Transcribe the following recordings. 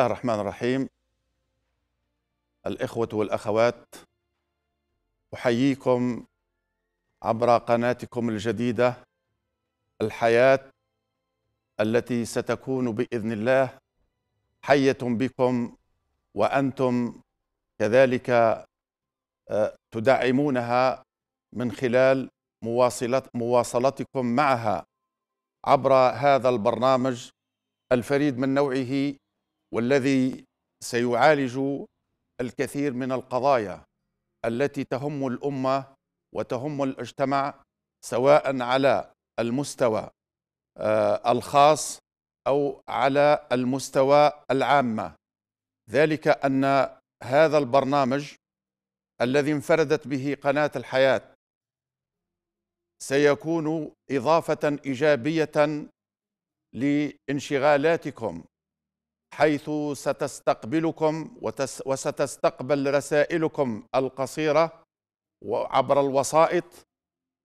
الله الرحمن الرحيم الإخوة والأخوات أحييكم عبر قناتكم الجديدة الحياة التي ستكون بإذن الله حية بكم وأنتم كذلك آه، تدعمونها من خلال مواصلتكم معها عبر هذا البرنامج الفريد من نوعه والذي سيعالج الكثير من القضايا التي تهم الامه وتهم المجتمع سواء على المستوى آه، الخاص او على المستوى العامه ذلك ان هذا البرنامج الذي انفردت به قناه الحياه سيكون اضافه ايجابيه لانشغالاتكم حيث ستستقبلكم وستستقبل رسائلكم القصيرة عبر الوسائط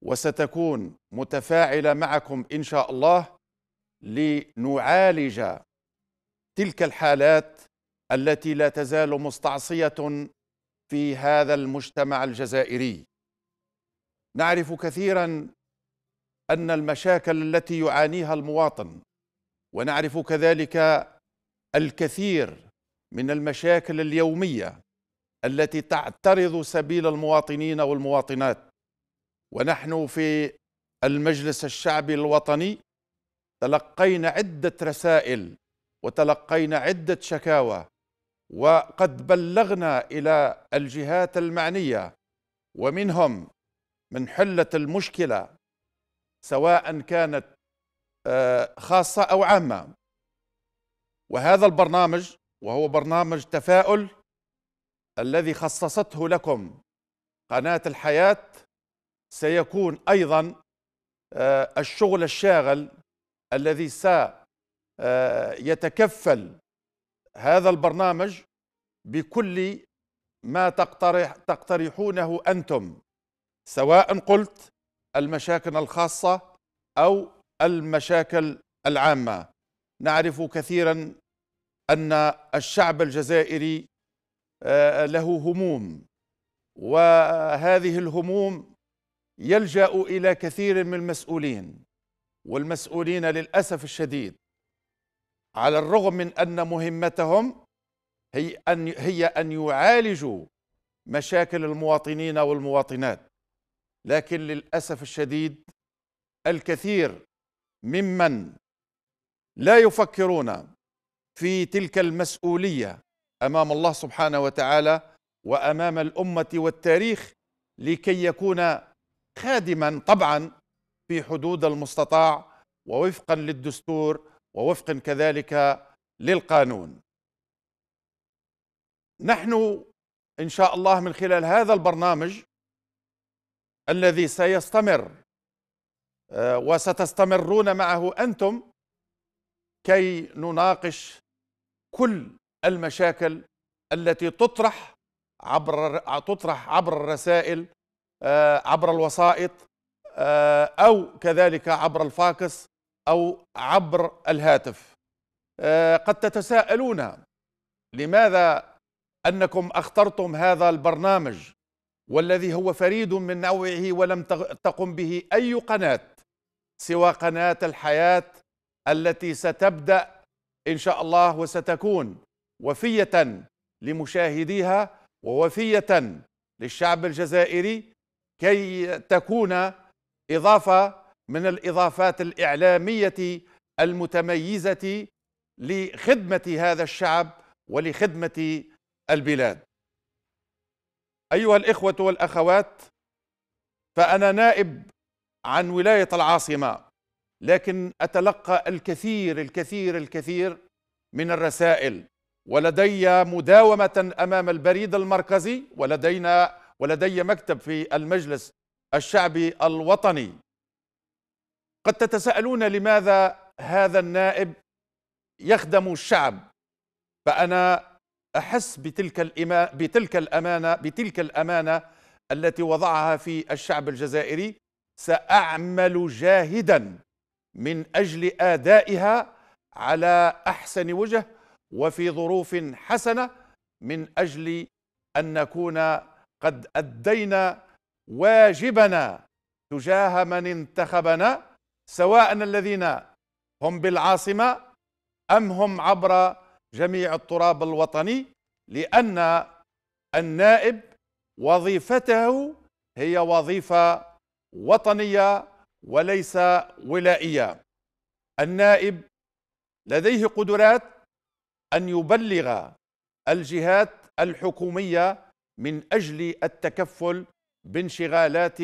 وستكون متفاعلة معكم إن شاء الله لنعالج تلك الحالات التي لا تزال مستعصية في هذا المجتمع الجزائري نعرف كثيرا أن المشاكل التي يعانيها المواطن ونعرف كذلك الكثير من المشاكل اليوميه التي تعترض سبيل المواطنين والمواطنات ونحن في المجلس الشعبي الوطني تلقينا عده رسائل وتلقينا عده شكاوى وقد بلغنا الى الجهات المعنيه ومنهم من حله المشكله سواء كانت آه، خاصه او عامه وهذا البرنامج وهو برنامج تفاؤل الذي خصصته لكم قناة الحياة سيكون أيضا آه، الشغل الشاغل الذي سيتكفل آه، هذا البرنامج بكل ما تقترح تقترحونه أنتم سواء قلت المشاكل الخاصة أو المشاكل العامة نعرف كثيرا أن الشعب الجزائري آه، له هموم وهذه الهموم يلجأ إلى كثير من المسؤولين والمسؤولين للأسف الشديد على الرغم من أن مهمتهم هي أن, هي أن يعالجوا مشاكل المواطنين والمواطنات لكن للأسف الشديد الكثير ممن لا يفكرون في تلك المسؤوليه امام الله سبحانه وتعالى وامام الامه والتاريخ لكي يكون خادما طبعا في حدود المستطاع ووفقا للدستور ووفقا كذلك للقانون نحن ان شاء الله من خلال هذا البرنامج الذي سيستمر آه، وستستمرون معه انتم كي نناقش كل المشاكل التي تطرح عبر تطرح عبر الرسائل آه، عبر الوسائط آه، او كذلك عبر الفاكس او عبر الهاتف آه، قد تتساءلون لماذا انكم اخترتم هذا البرنامج والذي هو فريد من نوعه ولم تقم به اي قناه سوى قناه الحياه التي ستبدأ إن شاء الله وستكون وفية لمشاهديها ووفية للشعب الجزائري كي تكون إضافة من الإضافات الإعلامية المتميزة لخدمة هذا الشعب ولخدمة البلاد أيها الإخوة والأخوات فأنا نائب عن ولاية العاصمة لكن اتلقى الكثير الكثير الكثير من الرسائل ولدي مداومه امام البريد المركزي ولدينا ولدي مكتب في المجلس الشعبي الوطني قد تتساءلون لماذا هذا النائب يخدم الشعب فانا احس بتلك الإما... بتلك الامانه بتلك الامانه التي وضعها في الشعب الجزائري ساعمل جاهدا من اجل ادائها على احسن وجه وفي ظروف حسنه من اجل ان نكون قد ادينا واجبنا تجاه من انتخبنا سواء الذين هم بالعاصمه ام هم عبر جميع التراب الوطني لان النائب وظيفته هي وظيفه وطنيه وليس ولائية النائب لديه قدرات أن يبلغ الجهات الحكومية من أجل التكفل بانشغالات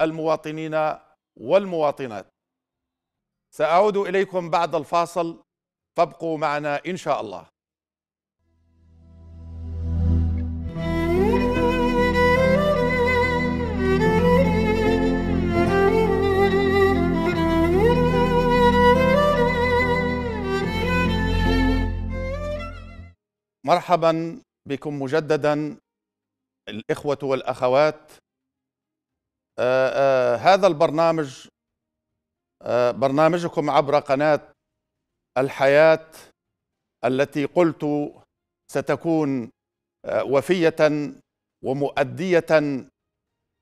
المواطنين والمواطنات سأعود إليكم بعد الفاصل فابقوا معنا إن شاء الله مرحبا بكم مجددا الإخوة والأخوات آآ آه، آآ آه، هذا البرنامج آه، برنامجكم عبر قناة الحياة التي قلت ستكون وفية ومؤدية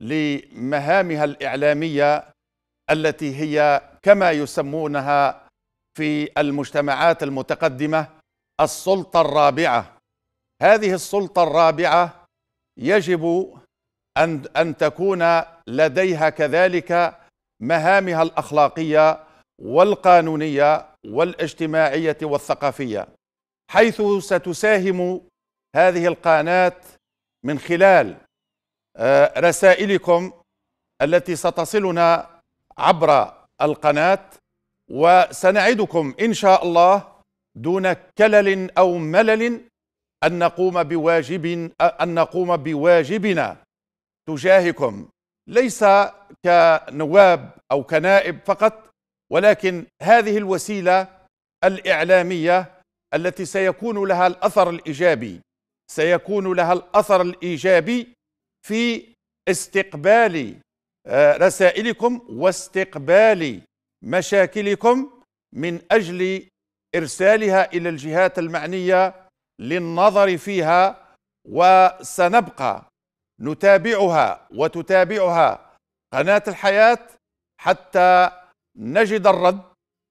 لمهامها الإعلامية التي هي كما يسمونها في المجتمعات المتقدمة السلطة الرابعة هذه السلطه الرابعه يجب ان ان تكون لديها كذلك مهامها الاخلاقيه والقانونيه والاجتماعيه والثقافيه حيث ستساهم هذه القناه من خلال آه، رسائلكم التي ستصلنا عبر القناه وسنعدكم ان شاء الله دون كلل او ملل أن نقوم بواجب أن نقوم بواجبنا تجاهكم ليس كنواب أو كنائب فقط ولكن هذه الوسيلة الإعلامية التي سيكون لها الأثر الإيجابي سيكون لها الأثر الإيجابي في استقبال آه، رسائلكم واستقبال مشاكلكم من أجل إرسالها إلى الجهات المعنية للنظر فيها وسنبقى نتابعها وتتابعها قناه الحياه حتى نجد الرد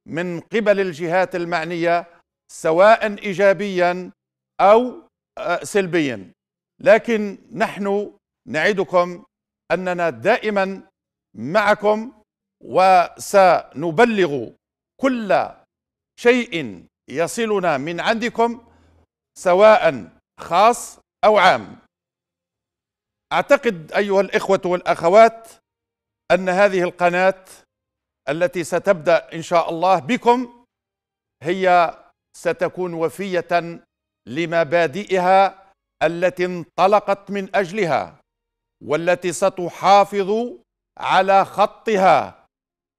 من قبل الجهات المعنيه سواء ايجابيا او آه، سلبيا لكن نحن نعدكم اننا دائما معكم وسنبلغ كل شيء يصلنا من عندكم سواء خاص او عام اعتقد ايها الاخوه والاخوات ان هذه القناه التي ستبدا ان شاء الله بكم هي ستكون وفيه لمبادئها التي انطلقت من اجلها والتي ستحافظ على خطها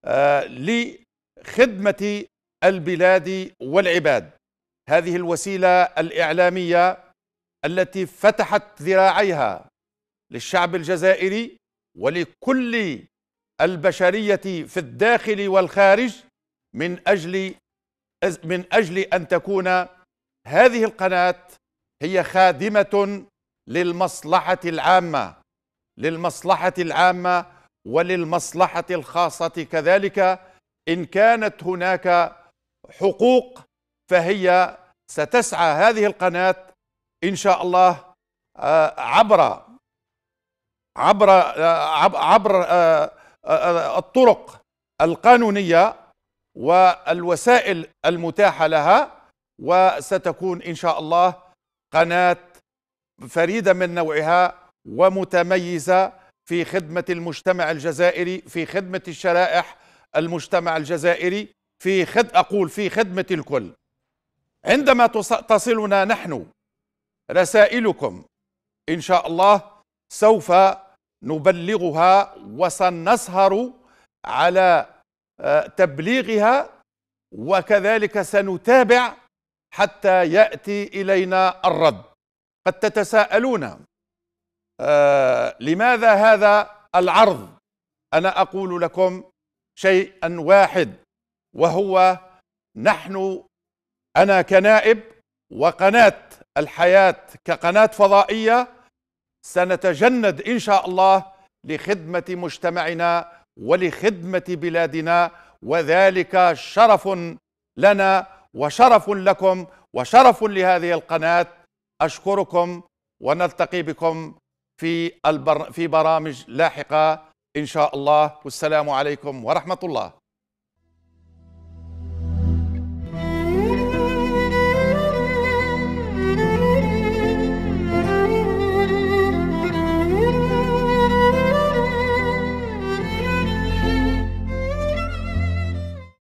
آه، لخدمه البلاد والعباد هذه الوسيله الاعلاميه التي فتحت ذراعيها للشعب الجزائري ولكل البشريه في الداخل والخارج من اجل من اجل ان تكون هذه القناه هي خادمه للمصلحه العامه للمصلحه العامه وللمصلحه الخاصه كذلك ان كانت هناك حقوق فهي ستسعى هذه القناة إن شاء الله آه، عبر عبر آه، عبر آه، الطرق القانونية والوسائل المتاحة لها وستكون إن شاء الله قناة فريدة من نوعها ومتميزة في خدمة المجتمع الجزائري في خدمة الشرائح المجتمع الجزائري في خد أقول في خدمة الكل عندما تصلنا نحن رسائلكم ان شاء الله سوف نبلغها وسنسهر على آه، تبليغها وكذلك سنتابع حتى ياتي الينا الرد قد تتساءلون آه لماذا هذا العرض انا اقول لكم شيئا واحد وهو نحن أنا كنائب وقناة الحياة كقناة فضائية سنتجند إن شاء الله لخدمة مجتمعنا ولخدمة بلادنا وذلك شرف لنا وشرف لكم وشرف لهذه القناة أشكركم ونلتقي بكم في البر... في برامج لاحقة إن شاء الله والسلام عليكم ورحمة الله